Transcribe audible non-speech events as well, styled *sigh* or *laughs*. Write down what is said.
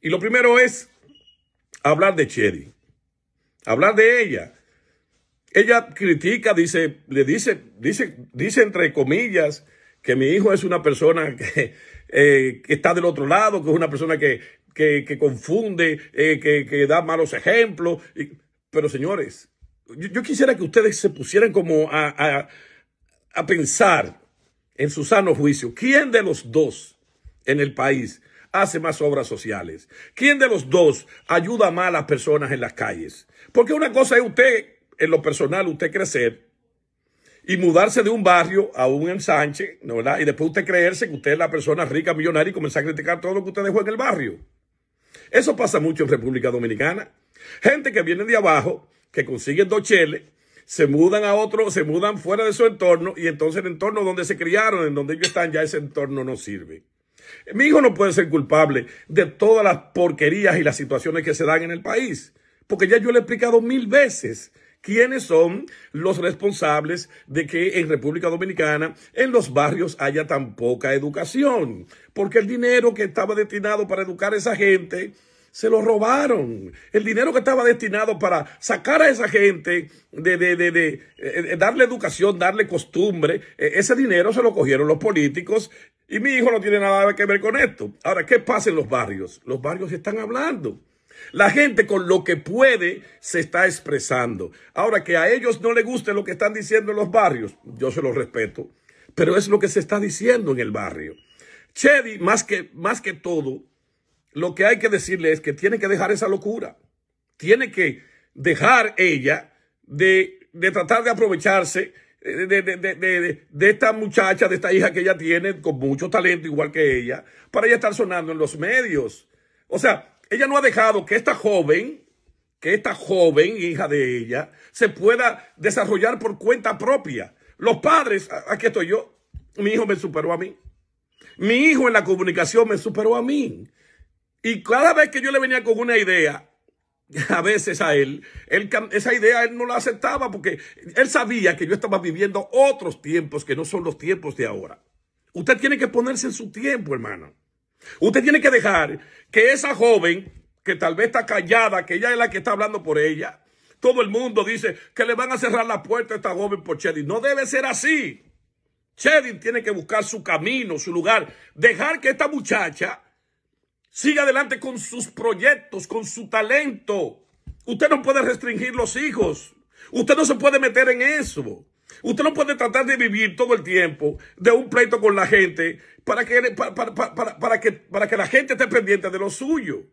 Y lo primero es hablar de Chedi, hablar de ella. Ella critica, dice, le dice, dice, dice entre comillas que mi hijo es una persona que, *laughs* eh, está del otro lado, que es una persona que, confunde, eh, que, da malos ejemplos. pero señores, yo, quisiera que ustedes se pusieran como a, a pensar en su sano juicio, ¿quién de los dos en el país hace más obras sociales? ¿Quién de los dos ayuda más a las personas en las calles? Porque una cosa es usted, en lo personal, usted crecer y mudarse de un barrio a un ensanche, ¿no verdad? Y después usted creerse que usted es la persona rica, millonaria y comenzar a criticar todo lo que usted dejó en el barrio. Eso pasa mucho en República Dominicana. Gente que viene de abajo, que consigue dos cheles, se mudan a otro, se mudan fuera de su entorno y entonces el entorno donde se criaron, en donde ellos están, ya ese entorno no sirve. Mi hijo no puede ser culpable de todas las porquerías y las situaciones que se dan en el país, porque ya yo le he explicado mil veces quiénes son los responsables de que en República Dominicana en los barrios haya tan poca educación, porque el dinero que estaba destinado para educar a esa gente se lo robaron. El dinero que estaba destinado para sacar a esa gente de, eh, darle educación, darle costumbre, eh, ese dinero se lo cogieron los políticos y mi hijo no tiene nada que ver con esto. Ahora, ¿qué pasa en los barrios? Los barrios están hablando. La gente con lo que puede se está expresando. Ahora, que a ellos no les guste lo que están diciendo en los barrios, yo se lo respeto, pero es lo que se está diciendo en el barrio. Chedi, más que todo, lo que hay que decirle es que tiene que dejar esa locura. Tiene que dejar ella de, tratar de aprovecharse eh, de, de, esta muchacha, de esta hija que ella tiene con mucho talento igual que ella, para ella estar sonando en los medios. O sea, ella no ha dejado que esta joven, que esta joven hija de ella, se pueda desarrollar por cuenta propia. Los padres, aquí estoy yo, mi hijo me superó a mí. Mi hijo en la comunicación me superó a mí. Y cada vez que yo le venía con una idea, a veces a él, esa idea él no la aceptaba porque él sabía que yo estaba viviendo otros tiempos que no son los tiempos de ahora. Usted tiene que ponerse en su tiempo, hermano. Usted tiene que dejar que esa joven, que tal vez está callada, que ella es la que está hablando por ella, todo el mundo dice que le van a cerrar la puerta a esta joven por Chedin. No debe ser así. Chedin tiene que buscar su camino, su lugar. Dejar que esta muchacha Siga adelante con sus proyectos, con su talento. Usted no puede restringir los hijos. Usted no se puede meter en eso. Usted no puede tratar de vivir todo el tiempo de un pleito con la gente para que, para, para, que, para que la gente esté pendiente de lo suyo.